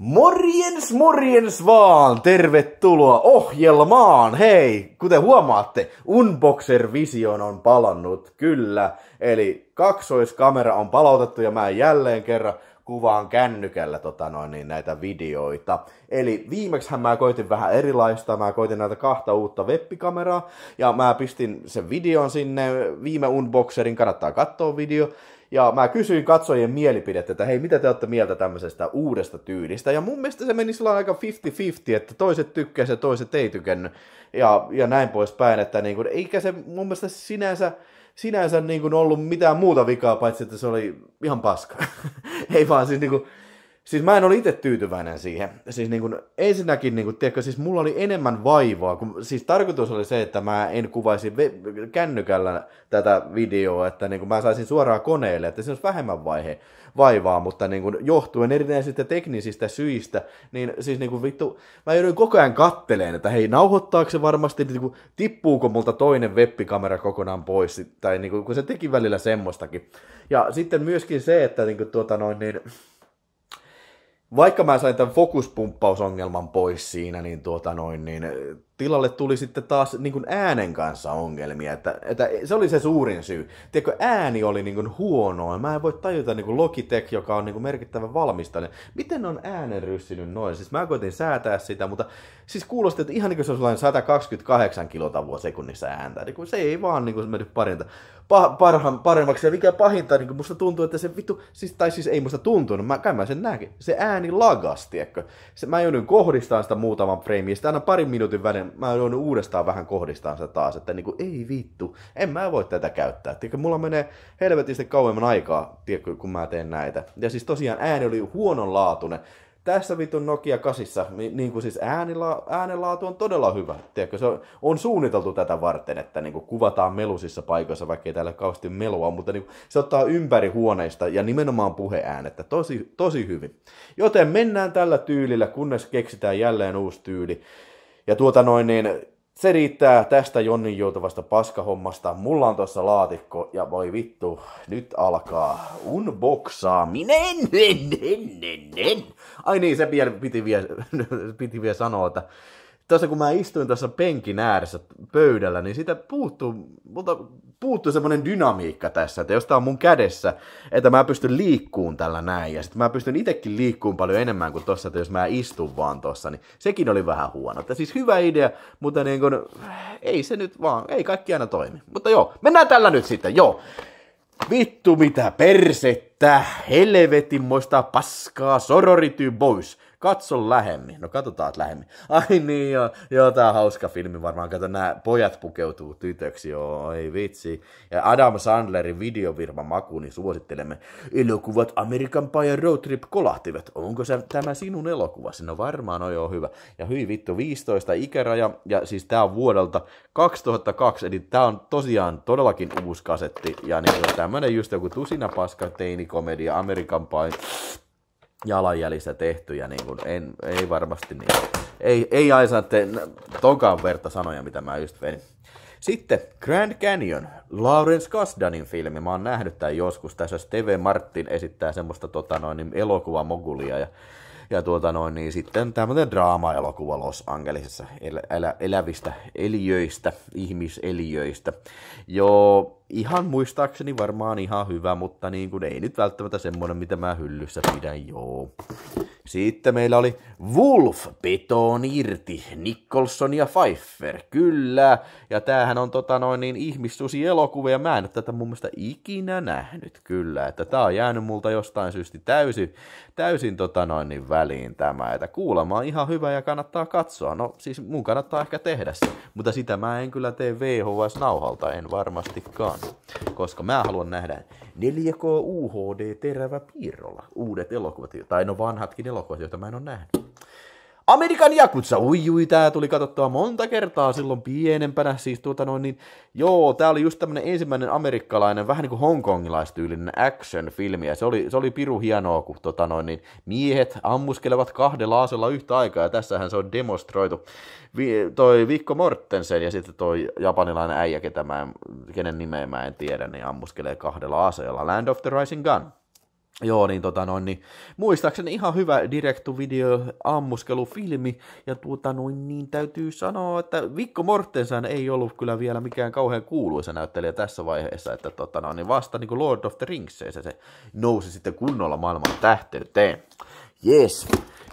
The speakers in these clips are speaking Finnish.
Morjens, morjens vaan! Tervetuloa ohjelmaan! Hei, kuten huomaatte, Unboxer Vision on palannut, kyllä. Eli kaksoiskamera on palautettu ja mä jälleen kerran kuvaan kännykällä tota noin, niin näitä videoita. Eli viimeksi mä koitin vähän erilaista, mä koitin näitä kahta uutta webbikameraa ja mä pistin sen videon sinne viime unboxerin, kannattaa katsoa video. Ja mä kysyin katsojien mielipidettä, että hei, mitä te olette mieltä tämmöisestä uudesta tyylistä. Ja mun mielestä se meni sillä aika 50-50, että toiset tykkäsivät ja toiset ei tykännyt. Ja, ja näin poispäin, että niin kuin, eikä se mun mielestä sinänsä sinänsä niin kuin ollut mitään muuta vikaa, paitsi että se oli ihan paska. ei vaan siis niin kuin, Siis mä en ole itse tyytyväinen siihen. Siis niin kun, ensinnäkin, niin kun, tiedätkö, siis mulla oli enemmän vaivaa. Kun, siis tarkoitus oli se, että mä en kuvaisi ve- kännykällä tätä videoa, että niin kun mä saisin suoraan koneelle, että se olisi vähemmän vaihe, vaivaa, mutta niin kun, johtuen erinäisistä teknisistä syistä, niin siis niin kun, vittu, mä joudun koko ajan katteleen, että hei, nauhoittaako se varmasti, niin kun, niinku, tippuuko multa toinen webbikamera kokonaan pois, tai niin kun, kun se teki välillä semmoistakin. Ja sitten myöskin se, että niin kun, tuota noin, niin, vaikka mä sain tämän fokuspumppausongelman pois siinä, niin, tuota noin, niin eh, tilalle tuli sitten taas niin kuin äänen kanssa ongelmia. Että, että se oli se suurin syy. Tiedätkö, ääni oli niin kuin huonoa. Mä en voi tajuta niin kuin Logitech, joka on niin kuin merkittävä valmistaja. Miten on äänen ryssinyt noin? Siis mä koitin säätää sitä, mutta siis kuulosti, että ihan niin kuin se on 128 kilotavua sekunnissa ääntä. Niin kuin se ei vaan niin kuin mennyt parinta pa- paremmaksi. Ja mikä pahinta, niin musta tuntuu, että se vittu, siis, tai siis ei musta tuntunut, mä, kai mä sen näkin. se ääni lagas, tiedätkö. Se, mä joudun kohdistamaan sitä muutaman freimiä, sitten aina parin minuutin välein mä joudun uudestaan vähän kohdistamaan sitä taas, että niin kuin, ei vittu, en mä voi tätä käyttää. Tiedätkö, mulla menee helvetisti kauemman aikaa, tiedätkö, kun mä teen näitä. Ja siis tosiaan ääni oli huononlaatuinen tässä vitun Nokia kasissa, niin kuin siis äänila, äänenlaatu on todella hyvä. Tiedätkö, se on, on, suunniteltu tätä varten, että niin kuin kuvataan melusissa paikoissa, vaikka ei täällä kauheasti melua, mutta niin kuin, se ottaa ympäri huoneista ja nimenomaan puheäänettä tosi, tosi hyvin. Joten mennään tällä tyylillä, kunnes keksitään jälleen uusi tyyli. Ja tuota noin, niin se riittää tästä Jonnin joutuvasta paskahommasta. Mulla on tuossa laatikko ja voi vittu, nyt alkaa unboxaaminen. Ai niin, se vielä piti vielä, piti vielä sanoa, että tuossa kun mä istuin tuossa penkin ääressä pöydällä, niin sitä puuttuu, multa puuttuu semmoinen dynamiikka tässä, että jos tää on mun kädessä, että mä pystyn liikkuun tällä näin, ja sitten mä pystyn itsekin liikkuun paljon enemmän kuin tossa, että jos mä istun vaan tossa, niin sekin oli vähän huono. Että siis hyvä idea, mutta niin kun, ei se nyt vaan, ei kaikki aina toimi. Mutta joo, mennään tällä nyt sitten, joo. Vittu mitä persettä, moista paskaa, sororityy boys. Katso lähemmin. No katsotaan lähemmin. Ai niin, joo, joo tää on hauska filmi varmaan. Kato, nämä pojat pukeutuu tytöksi, joo, ei vitsi. Ja Adam Sandlerin videovirma maku, niin suosittelemme. Elokuvat Amerikan Pie Road Trip kolahtivat. Onko se tämä sinun elokuvasi? No varmaan, no joo, hyvä. Ja hyi vittu, 15 ikäraja, ja siis tää on vuodelta 2002, eli tää on tosiaan todellakin uusi kasetti, ja niin tämmönen just joku tusina paska teinikomedia Amerikan Pie jalanjäljissä tehtyjä, niin kuin, en, ei varmasti niin. Ei, ei aina te, tokaan verta sanoja, mitä mä just venin. Sitten Grand Canyon, Lawrence Kasdanin filmi. Mä oon nähnyt tämän joskus. Tässä TV Martin esittää semmoista tota noin, niin elokuvamogulia ja ja tuota noin, niin sitten tämmöinen draama-elokuva Los Angelesissa elä, elä, elävistä eliöistä, ihmiseliöistä. Joo, ihan muistaakseni varmaan ihan hyvä, mutta niin kuin ei nyt välttämättä semmoinen, mitä mä hyllyssä pidän, joo. Sitten meillä oli Wolf, Beton irti, Nicholson ja Pfeiffer, kyllä. Ja tämähän on tota noin niin ihmissusi-elokuva, ja mä en ole tätä mun mielestä ikinä nähnyt, kyllä. Että tää on jäänyt multa jostain syystä täysin, täysin tota noin niin väliin tämä, että kuulemma on ihan hyvä ja kannattaa katsoa. No siis mun kannattaa ehkä tehdä se, mutta sitä mä en kyllä tee VHS-nauhalta, en varmastikaan. Koska mä haluan nähdä 4K UHD terävä piirrolla uudet elokuvat, tai no vanhatkin elokuvat, joita mä en ole nähnyt. Amerikan Jakutsa, ui ui, tää tuli katsottua monta kertaa silloin pienempänä, siis tuota noin niin, joo, tää oli just tämmönen ensimmäinen amerikkalainen, vähän niin kuin hongkongilaistyylinen action-filmi, ja se oli, se oli piru hienoa, kun tota noin niin, miehet ammuskelevat kahdella asella yhtä aikaa, ja tässähän se on demonstroitu. Vi, toi Vikko Mortensen ja sitten toi japanilainen äijä, ketä mä en, kenen nimeä mä en tiedä, niin ammuskelee kahdella aseella, Land of the Rising Gun. Joo, niin tota noin, niin muistaakseni ihan hyvä direktu video ammuskelufilmi, ja tuota noin, niin täytyy sanoa, että Vikko Mortensen ei ollut kyllä vielä mikään kauhean kuuluisa näyttelijä tässä vaiheessa, että tota noin, niin vasta niin kuin Lord of the Rings se, se nousi sitten kunnolla maailman tähteyteen. Yes.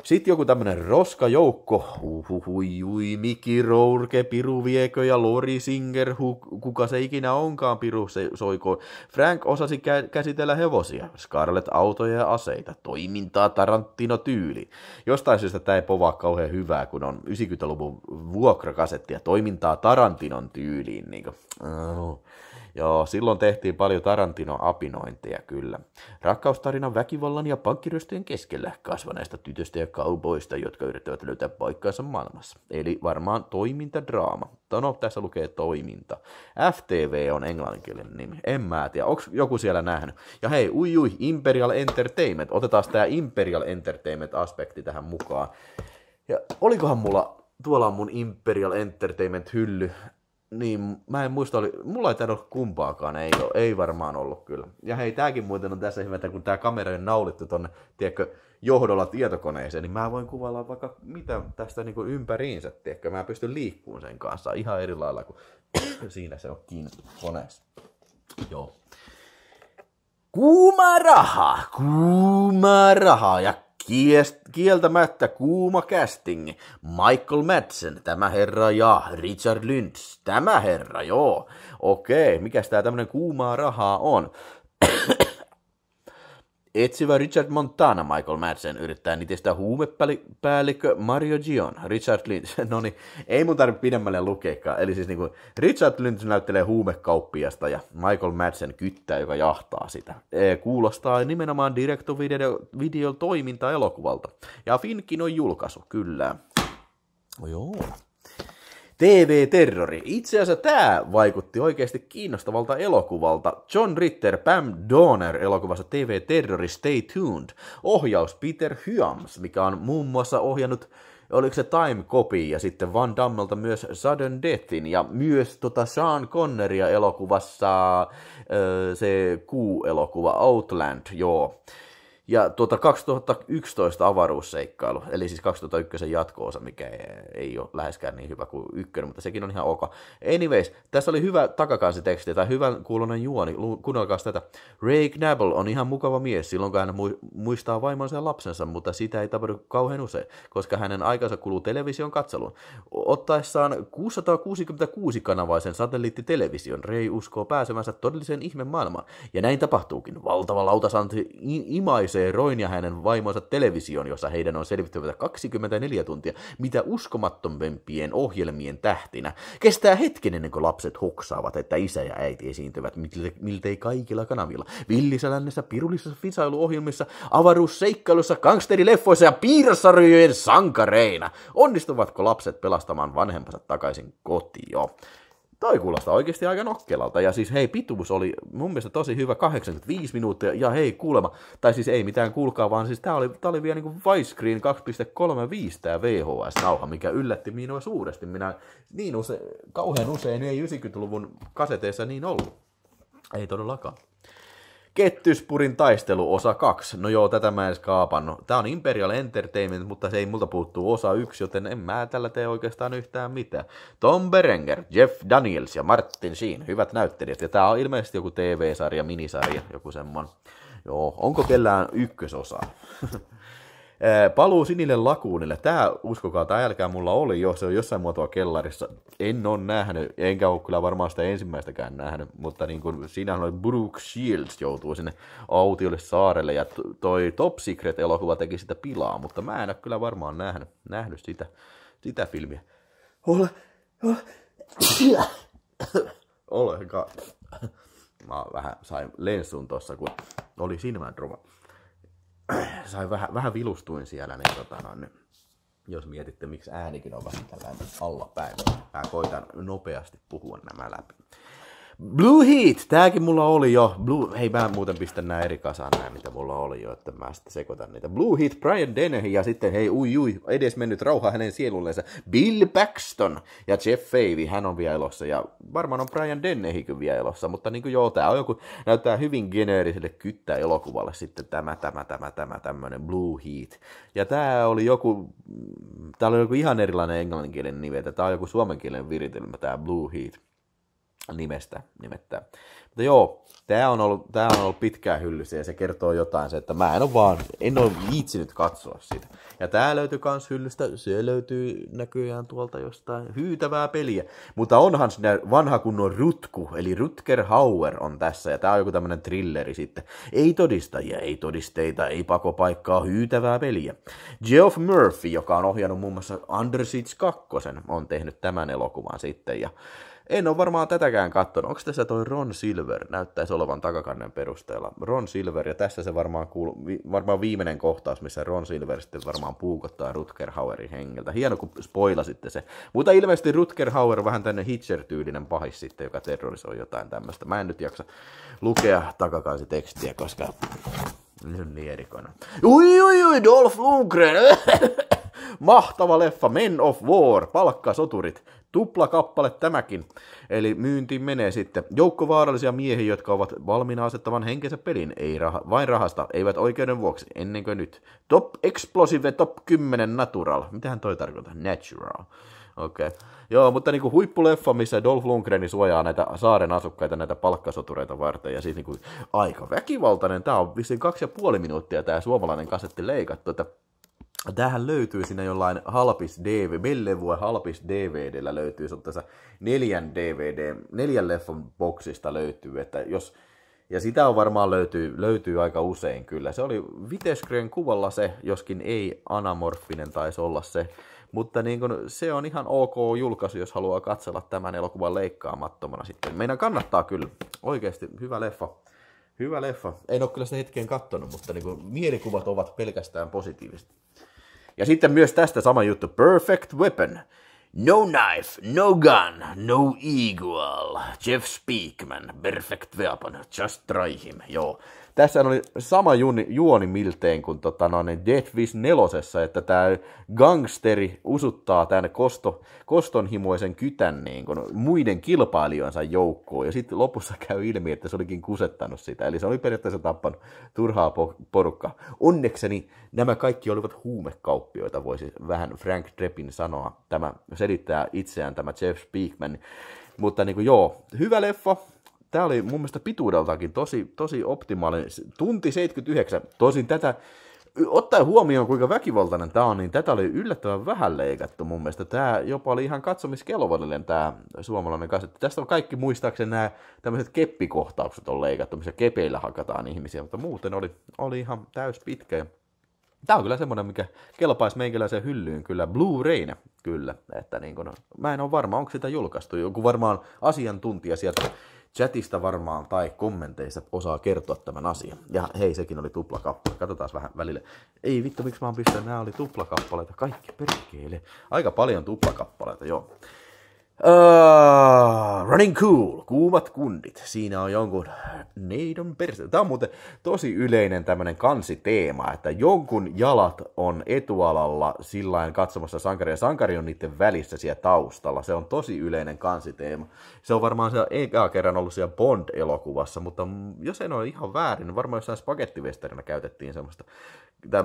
Sitten joku tämmönen roskajoukko, uhuhui, ui, Miki Rourke, Piru Viekö ja Lori Singer, hu, kuka se ikinä onkaan Piru se, soiko. Frank osasi kä- käsitellä hevosia, Scarlett autoja ja aseita, toimintaa Tarantino tyyli. Jostain syystä tämä ei povaa kauhean hyvää, kun on 90-luvun ja toimintaa Tarantinon tyyliin. Niin kuin. Joo, silloin tehtiin paljon Tarantino-apinointeja kyllä. Rakkaustarina väkivallan ja pankkiryöstöjen keskellä kasvaneista tytöstä ja kauboista, jotka yrittävät löytää paikkaansa maailmassa. Eli varmaan toimintadraama. No, no tässä lukee toiminta. FTV on englanninkielinen nimi. En mä tiedä, onko joku siellä nähnyt. Ja hei, ui ui, Imperial Entertainment. Otetaan tämä Imperial Entertainment-aspekti tähän mukaan. Ja olikohan mulla, tuolla on mun Imperial Entertainment hylly, niin, mä en muista, oli, mulla ei tainnut kumpaakaan, ei, ole, ei varmaan ollut kyllä. Ja hei, tääkin muuten on tässä hyvä, että kun tää kamera on naulittu tonne, tiedätkö, johdolla tietokoneeseen, niin mä voin kuvailla vaikka mitä tästä niinku ympäriinsä, tiedätkö, mä pystyn liikkuun sen kanssa ihan eri lailla kuin siinä se on kiinni koneessa. Joo. Kuuma raha, kuuma raha ja kieltämättä kuuma casting. Michael Madsen, tämä herra, ja Richard Lynch, tämä herra, joo. Okei, mikä tää tämmönen kuumaa rahaa on? Etsivä Richard Montana Michael Madsen yrittää nitistä huumepäällikkö Mario Gion. Richard Lynch, no niin, ei mun tarvitse pidemmälle lukeekaan. Eli siis niin kuin Richard Lynch näyttelee huumekauppiasta ja Michael Madsen kyttää, joka jahtaa sitä. E, kuulostaa nimenomaan direct-video-toiminta elokuvalta. Ja Finkin on julkaisu, kyllä. Joo. TV-terrori. Itse asiassa tämä vaikutti oikeasti kiinnostavalta elokuvalta. John Ritter, Pam Donner elokuvassa TV-terrori Stay Tuned. Ohjaus Peter Hyams, mikä on muun muassa ohjannut oliko se Time Copy ja sitten Van Dammelta myös Sudden Deathin ja myös tota Sean Conneria elokuvassa se Q-elokuva Outland, joo. Ja tuota 2011 avaruusseikkailu, eli siis 2001 jatko-osa, mikä ei ole läheskään niin hyvä kuin ykkönen, mutta sekin on ihan ok. Anyways, tässä oli hyvä takakansiteksti tai hyvän kuulonen juoni, kuunnelkaa tätä. Ray Knabble on ihan mukava mies silloin, kun hän muistaa vaimonsa ja lapsensa, mutta sitä ei tapahdu kauhean usein, koska hänen aikansa kuluu television katseluun. Ottaessaan 666-kanavaisen satelliittitelevision, Ray uskoo pääsemänsä todelliseen ihme maailmaan, ja näin tapahtuukin. Valtava lautasanti imais pääsee Roin ja hänen vaimonsa televisioon, jossa heidän on selvittävä 24 tuntia, mitä uskomattomempien ohjelmien tähtinä. Kestää hetken ennen kuin lapset hoksaavat, että isä ja äiti esiintyvät miltei kaikilla kanavilla. lännessä, pirullisissa visailuohjelmissa, avaruusseikkailussa, gangsterileffoissa ja piirsarjojen sankareina. Onnistuvatko lapset pelastamaan vanhempansa takaisin kotiin? Toi kuulostaa oikeasti aika nokkelalta. Ja siis hei, pituus oli mun mielestä tosi hyvä, 85 minuuttia. Ja hei, kuulema, tai siis ei mitään kuulkaa, vaan siis tää oli, tää oli vielä niinku widescreen 2.35 tää VHS-nauha, mikä yllätti minua suuresti. Minä niin use, kauhean usein ei 90-luvun kaseteissa niin ollut. Ei todellakaan. Kettyspurin taistelu osa 2. No joo, tätä mä en edes kaapannut. Tää on Imperial Entertainment, mutta se ei multa puuttuu osa 1, joten en mä tällä tee oikeastaan yhtään mitään. Tom Berenger, Jeff Daniels ja Martin Sheen, hyvät näyttelijät. Ja tää on ilmeisesti joku TV-sarja, minisarja, joku semmonen. Joo, onko kellään ykkösosa? Paluu sinille lakuunille. Tämä, uskokaa tämä älkää, mulla oli jo, se on jossain muotoa kellarissa. En ole nähnyt, enkä ole kyllä varmaan sitä ensimmäistäkään nähnyt, mutta niin kuin, siinähän oli Brooke Shields joutuu sinne autiolle saarelle, ja toi Top Secret-elokuva teki sitä pilaa, mutta mä en ole kyllä varmaan nähnyt, nähnyt sitä, sitä filmiä. Ole, ole, ole, Mä vähän sain lensun tossa, kun oli silmän droma. sain vähän, vähän vilustuin siellä, niin, tota, niin jos mietitte, miksi äänikin on vähän tällainen allapäin. Niin mä koitan nopeasti puhua nämä läpi. Blue Heat, tääkin mulla oli jo. Blue, hei mä muuten pistän nää eri kasaan nää, mitä mulla oli jo, että mä sitten sekoitan niitä. Blue Heat, Brian Dennehy ja sitten hei ui ui, edes mennyt rauha hänen sielulleensa. Bill Paxton ja Jeff Favey, hän on vielä elossa ja varmaan on Brian Dennehykin vielä elossa, mutta niin kuin joo, tää on joku, näyttää hyvin geneeriselle kyttä elokuvalle sitten tämä, tämä, tämä, tämä, tämmönen Blue Heat. Ja tää oli joku, tää oli joku ihan erilainen englanninkielinen nimi, että tää on joku suomenkielinen viritelmä, tää Blue Heat nimestä nimettä. Mutta joo, tämä on ollut, tää on ollut pitkään hyllyssä ja se kertoo jotain se, että mä en ole vaan, en ole viitsinyt katsoa sitä. Ja tämä löytyy kans hyllystä, se löytyy näköjään tuolta jostain hyytävää peliä. Mutta onhan siinä vanha kunnon rutku, eli Rutger Hauer on tässä ja tämä on joku tämmönen trilleri sitten. Ei todistajia, ei todisteita, ei pakopaikkaa, hyytävää peliä. Geoff Murphy, joka on ohjannut muun muassa Undersiege 2, on tehnyt tämän elokuvan sitten ja en ole varmaan tätäkään kattonut. Onko tässä toi Ron Silver? Näyttäisi olevan takakannen perusteella. Ron Silver, ja tässä se varmaan, kuulu, varmaan viimeinen kohtaus, missä Ron Silver sitten varmaan puukottaa Rutger Hauerin hengeltä. Hieno, kun spoilasitte se. Mutta ilmeisesti Rutger Hauer vähän tänne Hitcher-tyylinen pahis sitten, joka terrorisoi jotain tämmöistä. Mä en nyt jaksa lukea takakansi tekstiä, koska... nyt niin erikoinen. Ui, ui, ui, Dolph Lundgren! Mahtava leffa, Men of War, palkkasoturit. Tupla kappale tämäkin. Eli myynti menee sitten. Joukko vaarallisia miehiä, jotka ovat valmiina asettavan henkensä pelin, ei rah- vain rahasta, eivät oikeuden vuoksi, ennen kuin nyt. Top Explosive Top 10 Natural. Mitähän toi tarkoittaa? Natural. Okei. Okay. Joo, mutta niinku huippuleffa, missä Dolph Lundgren suojaa näitä saaren asukkaita näitä palkkasotureita varten. Ja siis niinku aika väkivaltainen. tämä on vissiin kaksi ja puoli minuuttia tämä suomalainen kasetti leikattu. Että Tähän löytyy siinä jollain halpis DVD, Bellevue halpis DVDllä löytyy, se on tässä neljän DVD, neljän leffon boksista löytyy, että jos, ja sitä on varmaan löytyy, löytyy aika usein kyllä. Se oli Viteskrön kuvalla se, joskin ei anamorfinen taisi olla se, mutta niin kun, se on ihan ok julkaisu, jos haluaa katsella tämän elokuvan leikkaamattomana sitten. Meidän kannattaa kyllä, oikeasti hyvä leffa. Hyvä leffa. En ole kyllä sitä hetkeen katsonut, mutta niin kun, mielikuvat ovat pelkästään positiiviset. Ja sitten myös tästä sama juttu, Perfect Weapon. No knife, no gun, no equal. Jeff Speakman, perfect weapon, just try him. Joo tässä oli sama juoni, juoni miltein kuin tota, no, niin Death Wish nelosessa, että tämä gangsteri usuttaa tämän kosto, kostonhimoisen kytän niin kun, muiden kilpailijoinsa joukkoon, ja sitten lopussa käy ilmi, että se olikin kusettanut sitä, eli se oli periaatteessa tappanut turhaa porukkaa. Onnekseni nämä kaikki olivat huumekauppioita, voisi vähän Frank Trepin sanoa. Tämä selittää itseään tämä Jeff Speakman. Mutta niin kuin, joo, hyvä leffa, tämä oli mun mielestä pituudeltakin tosi, tosi optimaalinen. Tunti 79, tosin tätä, ottaen huomioon kuinka väkivaltainen tämä on, niin tätä oli yllättävän vähän leikattu mun mielestä. Tämä jopa oli ihan katsomiskelvollinen tämä suomalainen kasetti. Tästä on kaikki muistaakseni nämä tämmöiset keppikohtaukset on leikattu, missä kepeillä hakataan ihmisiä, mutta muuten oli, oli ihan täys pitkä. Tämä on kyllä semmoinen, mikä kelpaisi meikäläiseen hyllyyn kyllä, Blu-rayna kyllä. Että niin kun, mä en ole varma, onko sitä julkaistu. Joku varmaan asiantuntija sieltä chatista varmaan tai kommenteista osaa kertoa tämän asian. Ja hei, sekin oli tuplakappale. Katsotaan vähän välillä. Ei vittu, miksi mä oon pistänyt, nämä oli tuplakappaleita. Kaikki perkeille. Aika paljon tuplakappaleita, joo. Uh, running Cool, kuumat kundit. Siinä on jonkun neidon perse. Tämä on muuten tosi yleinen tämmöinen kansiteema, että jonkun jalat on etualalla sillä katsomassa Sankari Ja sankari on niiden välissä siellä taustalla. Se on tosi yleinen kansiteema. Se on varmaan se ei kerran ollut siellä Bond-elokuvassa, mutta jos en ole ihan väärin, niin varmaan jossain spagettivesterinä käytettiin semmoista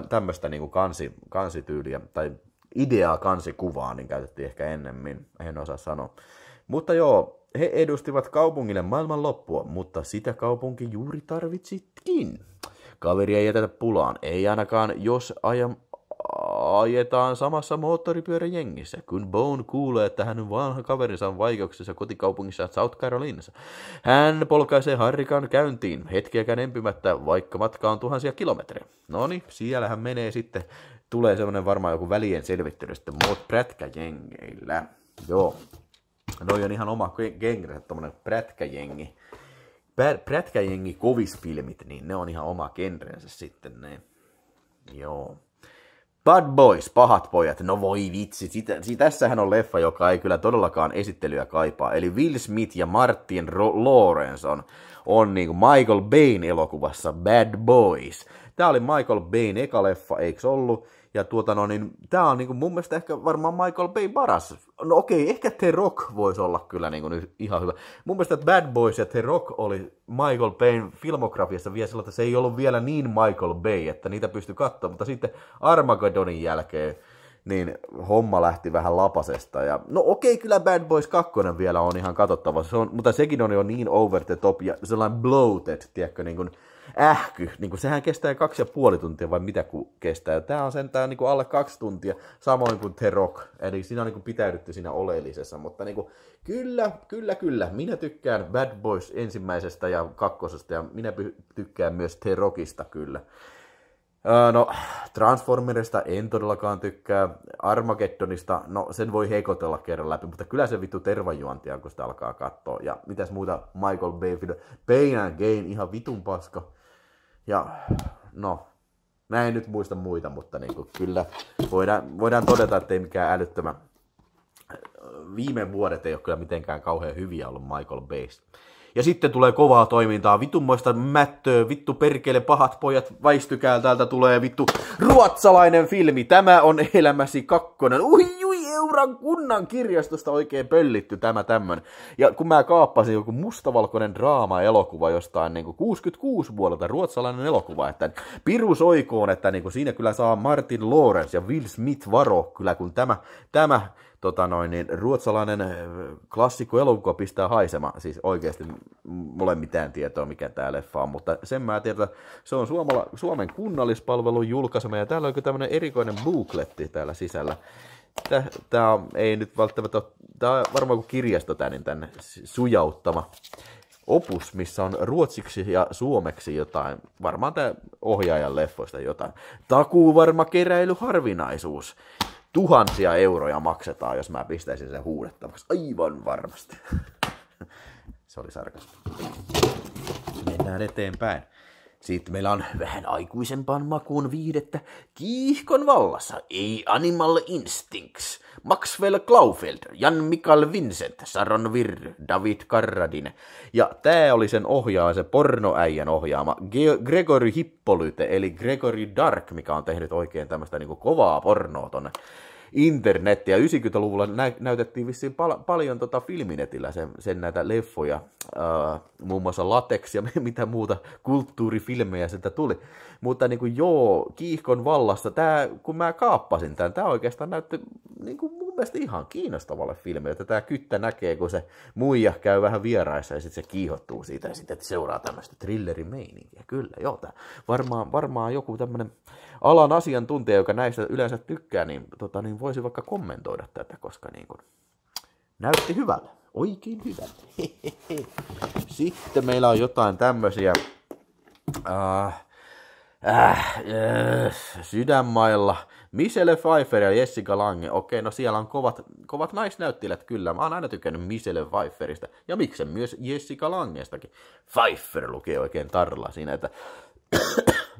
tämmöistä niin kuin kansi, kansityyliä tai ideaa kansikuvaa, niin käytettiin ehkä ennemmin, en osaa sanoa. Mutta joo, he edustivat kaupungille maailman loppua, mutta sitä kaupunki juuri tarvitsitkin. Kaveri ei jätetä pulaan, ei ainakaan jos ajan ajetaan samassa moottoripyöräjengissä, kun Bone kuulee, että hänen vanha kaverinsa on vaikeuksissa kotikaupungissa South Carolinassa. Hän polkaisee Harrikan käyntiin hetkeäkään empimättä, vaikka matka on tuhansia kilometrejä. No niin, siellähän menee sitten tulee semmoinen varmaan joku välien selvittely sitten muut prätkäjengeillä. Joo. Noi on ihan oma genre, tommonen prätkäjengi. Prätkäjengi kovisfilmit, niin ne on ihan oma genrensä sitten ne. Joo. Bad Boys, pahat pojat, no voi vitsi, sitä, si, tässähän on leffa, joka ei kyllä todellakaan esittelyä kaipaa. Eli Will Smith ja Martin Ro- Lawrence on, on niin kuin Michael Bayn elokuvassa Bad Boys. Tämä oli Michael Bayn eka leffa, eikö ollut? Ja tuota no, niin tämä on niin kuin mun mielestä ehkä varmaan Michael Bay paras. No okei, ehkä The Rock voisi olla kyllä niin kuin ihan hyvä. Mun mielestä Bad Boys ja The Rock oli Michael Bayn filmografiassa vielä silloin, että se ei ollut vielä niin Michael Bay, että niitä pystyi katsoa, mutta sitten Armageddonin jälkeen niin homma lähti vähän lapasesta. Ja, no okei, kyllä Bad Boys 2 vielä on ihan katsottava, se on, mutta sekin on jo niin over the top ja sellainen bloated, tiedätkö, niin kuin, ähky, niin kuin sehän kestää kaksi ja puoli tuntia vai mitä kun kestää. Tämä on sentään niin kuin alle kaksi tuntia, samoin kuin The Rock. Eli siinä on niin kuin pitäydytty siinä oleellisessa, mutta niin kuin, kyllä, kyllä, kyllä. Minä tykkään Bad Boys ensimmäisestä ja kakkosesta ja minä tykkään myös The Rockista kyllä. No, Transformerista en todellakaan tykkää. Armageddonista, no sen voi heikotella kerran läpi, mutta kyllä se vittu tervajuontia, kun sitä alkaa katsoa. Ja mitäs muuta Michael Bay, Pain and Gain, ihan vitun paska. Ja no, mä en nyt muista muita, mutta niin kuin, kyllä voidaan, voidaan todeta, että ei mikään älyttömä. viime vuodet ei ole kyllä mitenkään kauhean hyviä ollut Michael Bay's. Ja sitten tulee kovaa toimintaa, vitunmoista mättöä, vittu perkele, pahat pojat, väistykää, täältä tulee vittu ruotsalainen filmi, tämä on elämäsi kakkonen, ui! seuran kunnan kirjastosta oikein pöllitty tämä tämmönen. Ja kun mä kaappasin joku mustavalkoinen draama-elokuva jostain niin 66 vuodelta, ruotsalainen elokuva, että pirus oikoon, että niin siinä kyllä saa Martin Lawrence ja Will Smith varo kyllä, kun tämä, tämä tota noin, niin ruotsalainen äh, klassikko elokuva pistää haisema. Siis oikeasti mulla ei mitään tietoa, mikä tämä leffa on, mutta sen mä tiedän, että se on Suomala, Suomen kunnallispalvelun julkaisema ja täällä on tämmöinen erikoinen bookletti täällä sisällä tämä ei nyt välttämättä ole, tämä on varmaan kuin kirjasto tämä, niin tänne sujauttama opus, missä on ruotsiksi ja suomeksi jotain, varmaan tämä ohjaajan leffoista jotain. Takuu varma keräilyharvinaisuus. Tuhansia euroja maksetaan, jos mä pistäisin sen huudettavaksi. Aivan varmasti. Se oli sarkas. Mennään eteenpäin. Sitten meillä on vähän aikuisempaan makuun viidettä. Kiihkon vallassa, ei Animal Instincts, Maxwell Klaufeld, Jan Mikael Vincent, Saron Virr, David Karradin. Ja tää oli sen ohjaaja, se pornoäijän ohjaama Ge- Gregory Hippolyte, eli Gregory Dark, mikä on tehnyt oikein tämmöistä niinku kovaa pornoa tonne internettiä. 90-luvulla nä- näytettiin vissiin pal- paljon tota filminetillä sen, sen näitä leffoja, äh, muun muassa Latex ja mitä muuta kulttuurifilmejä sitä tuli. Mutta niin kuin, joo, kiihkon vallassa, tää, kun mä kaappasin tämän, tämä oikeastaan näytti niin kuin mielestä ihan kiinnostavalle filmille, että tämä kyttä näkee, kun se muija käy vähän vieraissa ja sitten se kiihottuu siitä ja sitten seuraa tämmöistä thrillerimeininkiä. Kyllä, joo, tää varmaan, varmaan joku tämmöinen alan asiantuntija, joka näistä yleensä tykkää, niin, tota, niin voisi vaikka kommentoida tätä, koska niin kun, näytti hyvältä. oikein hyvältä. Sitten meillä on jotain tämmöisiä... Äh, äh, äh, sydänmailla Michelle Pfeiffer ja Jessica Lange, okei, no siellä on kovat, kovat naisnäyttelijät kyllä. Mä oon aina tykännyt Michelle Pfeifferista ja miksen myös Jessica Langestakin. Pfeiffer lukee oikein tarla siinä, että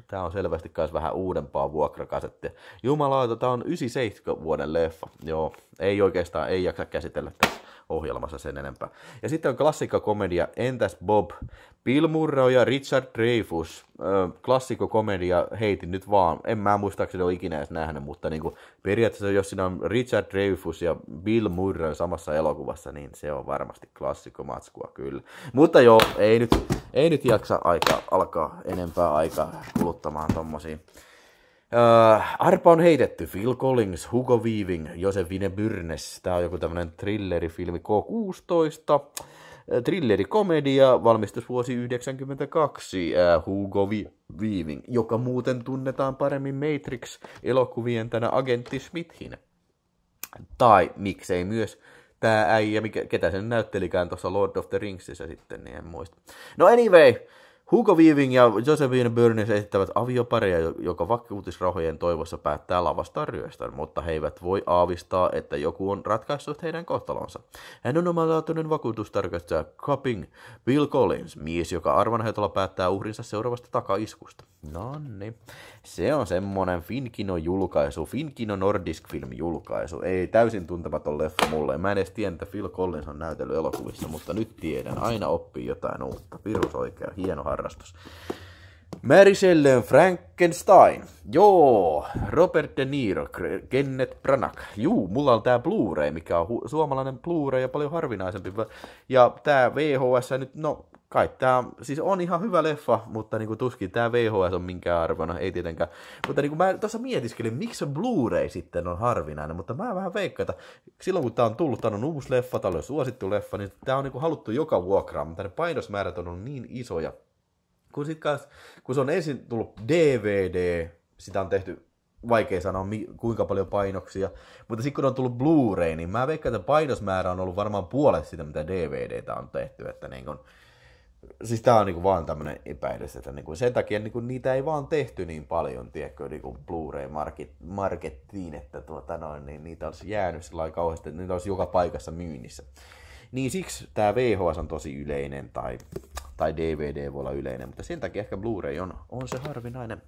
Tämä on selvästi myös vähän uudempaa vuokrakasettia. Jumalauta, tämä on 97 vuoden leffa. Joo, ei oikeastaan, ei jaksa käsitellä tässä ohjelmassa sen enempää. Ja sitten on klassikkakomedia Entäs Bob? Bill Murray ja Richard Dreyfus komedia heitin nyt vaan. En mä muistaakseni ole ikinä edes nähnyt, mutta niin kuin, periaatteessa jos siinä on Richard Dreyfus ja Bill Murray samassa elokuvassa, niin se on varmasti klassikkomatskua kyllä. Mutta joo, ei nyt, ei nyt jaksa aika alkaa enempää aikaa kuluttamaan tommosia. Uh, arpa on heitetty. Phil Collins, Hugo Weaving, Josefine Byrnes. Tää on joku tämmönen thrillerifilmi K16. Äh, Trilleri-komedia valmistusvuosi 1992 äh, Hugo Weaving, joka muuten tunnetaan paremmin Matrix-elokuvien tänä agentti Smithin. Tai miksei myös tämä äijä, mikä, ketä sen näyttelikään tuossa Lord of the Ringsissä sitten, niin en muista. No anyway, Hugo Weaving ja Josephine Burns esittävät aviopareja, joka vakuutusrahojen toivossa päättää lavastaa ryöstön, mutta he eivät voi aavistaa, että joku on ratkaissut heidän kohtalonsa. Hän on omalaatuinen vakuutustarkastaja Copping Bill Collins, mies, joka arvanhaitolla päättää uhrinsa seuraavasta takaiskusta. No niin. Se on semmonen Finkino-julkaisu, Finkino Nordisk Film-julkaisu. Ei täysin tuntematon leffa mulle. Mä en edes tiedä, että Phil Collins on näytellyt elokuvissa, mutta nyt tiedän. Aina oppii jotain uutta. Virus oikea, hieno harrastus. Mariselle Frankenstein. Joo, Robert De Niro, Kenneth Branagh. Juu, mulla on tää Blu-ray, mikä on hu- suomalainen Blu-ray ja paljon harvinaisempi. Ja tää VHS nyt, no kai tämä siis on ihan hyvä leffa, mutta niinku tuskin tämä VHS on minkään arvona, ei tietenkään. Mutta niinku mä tuossa mietiskelin, miksi se Blu-ray sitten on harvinainen, mutta mä vähän veikkaan, että silloin kun tämä on tullut, tämä on uusi leffa, tämä on suosittu leffa, niin tämä on niinku haluttu joka vuokraa, mutta ne painosmäärät on ollut niin isoja. Kun, sit kanssa, kun se on ensin tullut DVD, sitä on tehty vaikea sanoa kuinka paljon painoksia, mutta sitten kun on tullut Blu-ray, niin mä veikkaan, että painosmäärä on ollut varmaan puolet sitä, mitä DVDtä on tehty, että niin kun, siis tää on niinku vaan tämmönen epäilys, että niinku sen takia niinku niitä ei vaan tehty niin paljon, tiedätkö, niinku Blu-ray-markettiin, että tuota noin, niin niitä olisi jäänyt sillä kauheasti, että niitä olisi joka paikassa myynnissä. Niin siksi tämä VHS on tosi yleinen tai, tai DVD voi olla yleinen, mutta sen takia ehkä Blu-ray on, on se harvinainen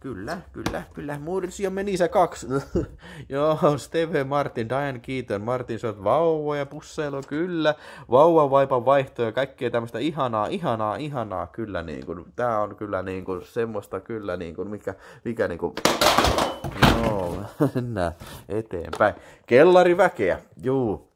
Kyllä, kyllä, kyllä. Muodin on meni se kaksi. Joo, Steve Martin, Diane Keaton, Martin Short, ja pusseilu, kyllä. vauva, vaipa vaihtoja, kaikkea tämmöistä ihanaa, ihanaa, ihanaa, kyllä niin kuin. Tää on kyllä niin kuin semmoista kyllä niin kuin, mikä, mikä niin kuin... Joo, mennään eteenpäin. Kellariväkeä, juu.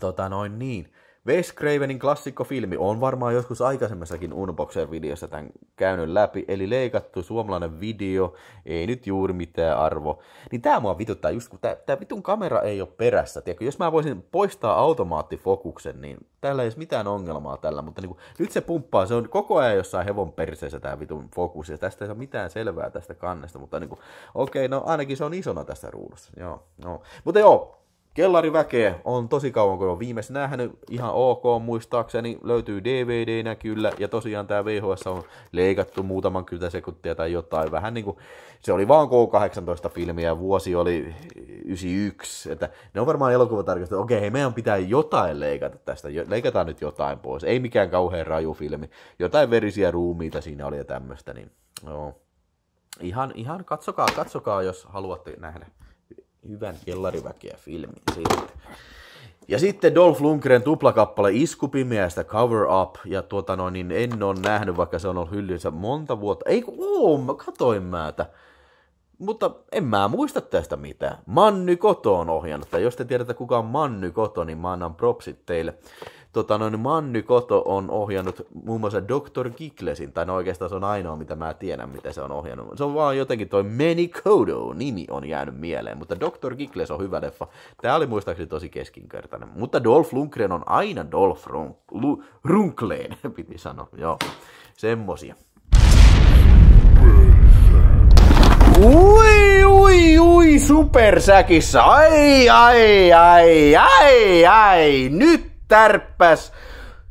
Tota noin niin. Wes Cravenin klassikkofilmi on varmaan joskus aikaisemmassakin Unboxer-videossa tämän käynyt läpi, eli leikattu suomalainen video, ei nyt juuri mitään arvo. Niin tää mua vituttaa just, kun tää, tää vitun kamera ei ole perässä, tiedätkö? Jos mä voisin poistaa automaattifokuksen, niin täällä ei ole mitään ongelmaa tällä, mutta niin kun, nyt se pumppaa, se on koko ajan jossain hevon perseessä tää vitun fokus, ja tästä ei ole mitään selvää tästä kannesta, mutta niin okei, okay, no ainakin se on isona tässä ruudussa, joo, no. Mutta joo, Kellariväkeä on tosi kauan, kun on viimeis nähnyt, ihan ok muistaakseni, löytyy DVDnä kyllä, ja tosiaan tämä VHS on leikattu muutaman kymmentä sekuntia tai jotain, vähän niin kuin, se oli vaan K-18-filmiä, ja vuosi oli 91, että ne on varmaan elokuvatarkastajat, okei, hei, meidän pitää jotain leikata tästä, leikataan nyt jotain pois, ei mikään kauhean raju filmi, jotain verisiä ruumiita siinä oli ja tämmöistä, niin joo. Ihan, ihan katsokaa, katsokaa, jos haluatte nähdä hyvän kellariväkeä filmin siitä. Ja sitten Dolph Lundgren tuplakappale Isku pimeästä Cover Up. Ja tuota noin, niin en ole nähnyt, vaikka se on ollut hyllyssä monta vuotta. Ei kun mä katoin määtä. Mutta en mä muista tästä mitään. Manny Koto on ohjannut. Tai jos te tiedätte kuka on Manny Koto, niin mä annan propsit teille tota, noin Manny Koto on ohjannut muun muassa Dr. Giglesin, tai no oikeastaan se on ainoa, mitä mä tiedän, mitä se on ohjannut. Se on vaan jotenkin toi Many Kodo-nimi on jäänyt mieleen, mutta Dr. Gigles on hyvä leffa. Tää oli muistaakseni tosi keskinkertainen, mutta Dolph Lundgren on aina Dolph Runk- Lu- Runkleen, piti sanoa, joo. Semmosia. Ui, ui, ui, supersäkissä. Ai, ai, ai, ai, ai. Nyt tärppäs,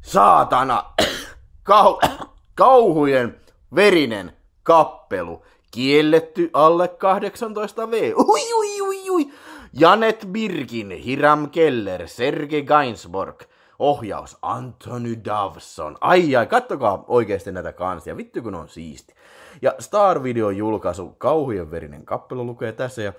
saatana, kau- kauhujen verinen kappelu. Kielletty alle 18V. Ui, ui, ui, ui. Janet Birkin, Hiram Keller, Serge Gainsborg. Ohjaus Anthony Davson. Ai ai, kattokaa oikeasti näitä kansia. Vittu kun on siisti. Ja Star Video julkaisu Kauhujen verinen kappelu lukee tässä ja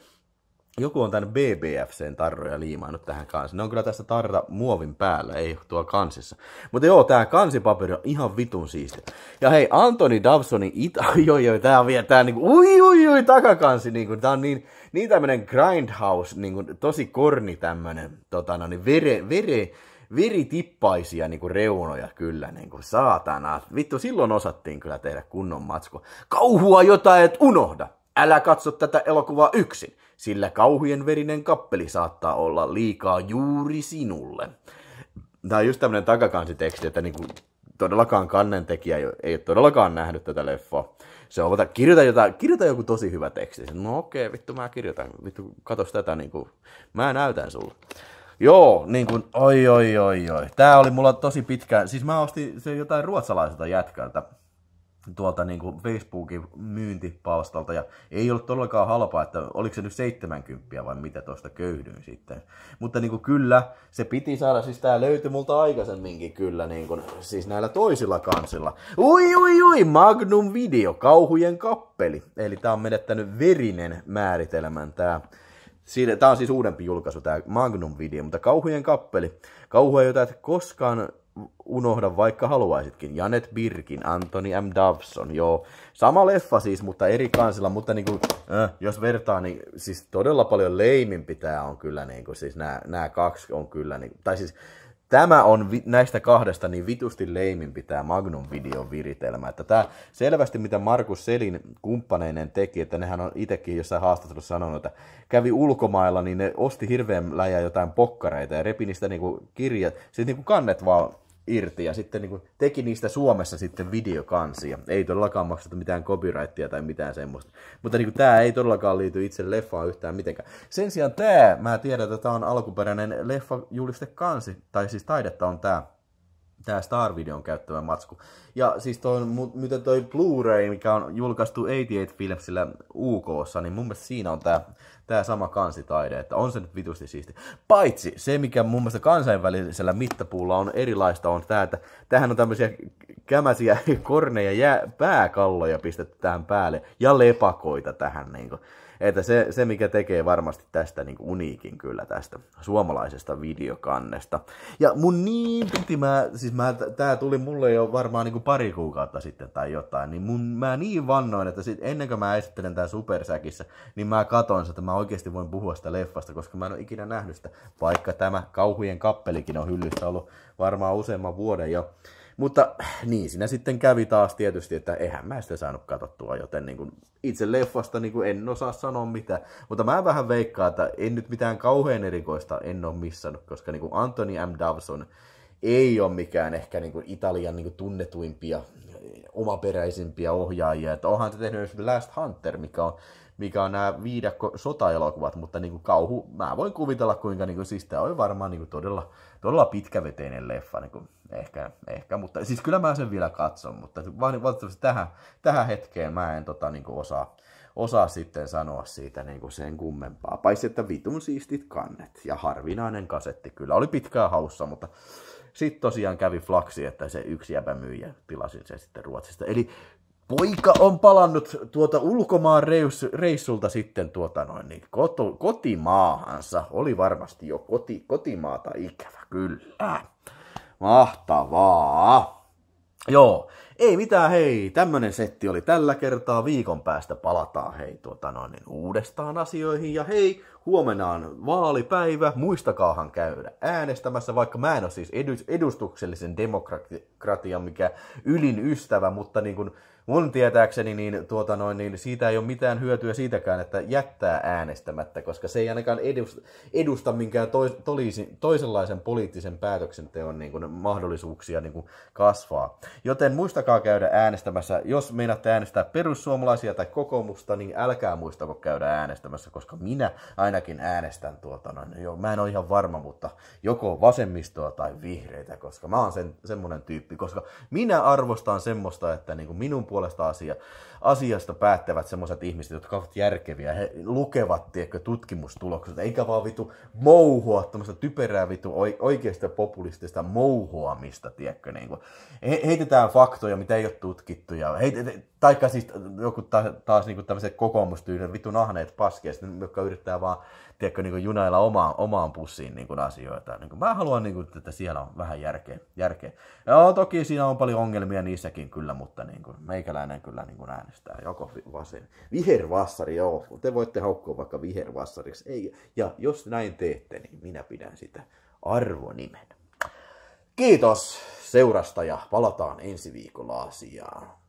joku on tämän BBFCn tarroja liimannut tähän kanssa. Ne on kyllä tässä tarra muovin päällä, ei tuo kansissa. Mutta joo, tää kansipaperi on ihan vitun siisti. Ja hei, Antoni Davsonin ita... Joo, joo, tää on vielä tämä niinku... Ui, ui, ui, takakansi niinku. Tää on niin, niin tämmöinen grindhouse, niinku tosi korni tämmöinen, tota no niin, vere, vere, veritippaisia niin reunoja kyllä, niinku saatana. Vittu, silloin osattiin kyllä tehdä kunnon matsku. Kauhua jotain et unohda! Älä katso tätä elokuvaa yksin, sillä kauhujen verinen kappeli saattaa olla liikaa juuri sinulle. Tämä on just tämmöinen takakansiteksti, että niinku todellakaan kannentekijä ei, ei ole todellakaan nähnyt tätä leffoa. Se on, että kirjoita, jotain, kirjoita joku tosi hyvä teksti. No okei, vittu mä kirjoitan. Vittu, katos tätä, niin kuin, mä näytän sulle. Joo, niin kuin, oi, oi, oi, oi. Tää oli mulla tosi pitkään. Siis mä ostin se jotain ruotsalaiselta jätkältä tuolta niin kuin Facebookin myyntipalstalta ja ei ollut todellakaan halpaa, että oliko se nyt 70 vai mitä tuosta köyhdyin sitten. Mutta niin kuin kyllä, se piti saada, siis tämä löytyi multa aikaisemminkin kyllä, niin kuin, siis näillä toisilla kansilla. Ui, ui, ui, Magnum Video, kauhujen kappeli. Eli tämä on menettänyt verinen määritelmän tämä. Tämä on siis uudempi julkaisu, tämä Magnum-video, mutta kauhujen kappeli. Kauhua, jota et koskaan unohda, vaikka haluaisitkin. Janet Birkin, Anthony M. Davson, joo. Sama leffa siis, mutta eri kansilla, mutta kuin, niinku, äh, jos vertaa, niin siis todella paljon leimin pitää on kyllä, niin kuin siis nämä, nämä kaksi on kyllä, niin tai siis tämä on vi- näistä kahdesta niin vitusti leimin pitää Magnum videon viritelmä. Että tämä selvästi, mitä Markus Selin kumppaneinen teki, että nehän on itsekin jossain haastattelussa sanonut, että kävi ulkomailla, niin ne osti hirveän läjä jotain pokkareita ja repi niistä kuin niinku kirjat, siis kuin niinku kannet vaan irti ja sitten niin kuin, teki niistä Suomessa sitten videokansia. Ei todellakaan makseta mitään copyrightia tai mitään semmoista. Mutta niin kuin, tämä ei todellakaan liity itse leffaan yhtään mitenkään. Sen sijaan tämä, mä tiedän, että tämä on alkuperäinen leffa juliste kansi, tai siis taidetta on tämä tämä Star-videon käyttävä matsku. Ja siis toi, mitä toi Blu-ray, mikä on julkaistu 88 Filmsillä UKssa, niin mun mielestä siinä on tämä tää sama kansitaide, että on se nyt vitusti siisti. Paitsi se, mikä mun mielestä kansainvälisellä mittapuulla on erilaista, on tämä että tähän on tämmöisiä kämäsiä korneja ja pääkalloja pistetty tähän päälle ja lepakoita tähän niinku. Että se, se, mikä tekee varmasti tästä niin uniikin kyllä tästä suomalaisesta videokannesta. Ja mun niin piti mä, siis mä, tää tuli mulle jo varmaan niin pari kuukautta sitten tai jotain, niin mun, mä niin vannoin, että sit ennen kuin mä esittelen tää Supersäkissä, niin mä katon että mä oikeasti voin puhua sitä leffasta, koska mä en ole ikinä nähnyt sitä, vaikka tämä kauhujen kappelikin on hyllyssä ollut varmaan useamman vuoden jo. Mutta äh, niin siinä sitten kävi taas tietysti, että eihän mä sitä saanut katsottua, joten niin kuin itse leffasta niin kuin en osaa sanoa mitä. Mutta mä vähän veikkaan, että en nyt mitään kauhean erikoista en ole missannut, koska niin kuin Anthony M. Davson ei ole mikään ehkä niin kuin Italian niin kuin tunnetuimpia omaperäisimpiä ohjaajia. Että onhan se tehnyt esimerkiksi Last Hunter, mikä on, mikä on nämä viidakko sotaelokuvat, mutta niin kuin kauhu, mä voin kuvitella kuinka, niin kuin, siis tämä on varmaan niin kuin todella, todella pitkäveteinen leffa, niin kuin, ehkä, ehkä, mutta siis kyllä mä sen vielä katson, mutta valitettavasti tähän, tähän hetkeen mä en tota, niin kuin osaa, osaa sitten sanoa siitä niin kuin sen kummempaa. Paitsi, että vitun siistit kannet ja harvinainen kasetti kyllä oli pitkään haussa, mutta sitten tosiaan kävi flaksi, että se yksi jäbä myi ja tilasin sen sitten Ruotsista. Eli poika on palannut tuota ulkomaan reis, reissulta sitten tuota noin, niin koto, kotimaahansa. Oli varmasti jo koti, kotimaata ikävä, kyllä. Mahtavaa. Joo, ei mitään, hei, tämmönen setti oli tällä kertaa. Viikon päästä palataan, hei, tuota noin, niin uudestaan asioihin. Ja hei, huomenna on vaalipäivä, muistakaahan käydä äänestämässä, vaikka mä en ole siis edustuksellisen demokratian mikä ylin ystävä, mutta niin kuin, mun tietääkseni niin, tuota noin, niin siitä ei ole mitään hyötyä siitäkään, että jättää äänestämättä, koska se ei ainakaan edusta, edusta minkään tois, tolisi, toisenlaisen poliittisen päätöksenteon niin kuin, mahdollisuuksia niin kuin, kasvaa. Joten muistakaa käydä äänestämässä. Jos meinaatte äänestää perussuomalaisia tai kokoomusta, niin älkää muistako käydä äänestämässä, koska minä ainakin äänestän tuota noin. No joo, mä en ole ihan varma, mutta joko vasemmistoa tai vihreitä, koska mä oon sen, semmoinen tyyppi, koska minä arvostan semmoista, että niin kuin minun puolesta asia asiasta päättävät semmoiset ihmiset, jotka ovat järkeviä. He lukevat, tiedätkö, tutkimustulokset, eikä vaan vitu mouhua, tämmöistä typerää vitu oikeasta populistista mouhuamista, tiedätkö, niin kuin. He, heitetään faktoja, mitä ei ole tutkittu, ja taikka siis joku taas, taas niin tämmöiset kokoomustyyden vitu nahneet paskeet, jotka yrittää vaan, tiedätkö, niin kuin junailla omaan, omaan pussiin niin kuin asioita. Niin kuin, mä haluan, niin kuin, että siellä on vähän järkeä. järkeä. Joo, toki siinä on paljon ongelmia niissäkin kyllä, mutta niin kuin, meikäläinen kyllä niin kuin näin äänestää, joko vasen. Vihervassari, joo. Te voitte haukkua vaikka vihervassariksi. Ei. Ja jos näin teette, niin minä pidän sitä arvonimen. Kiitos seurasta ja palataan ensi viikolla asiaan.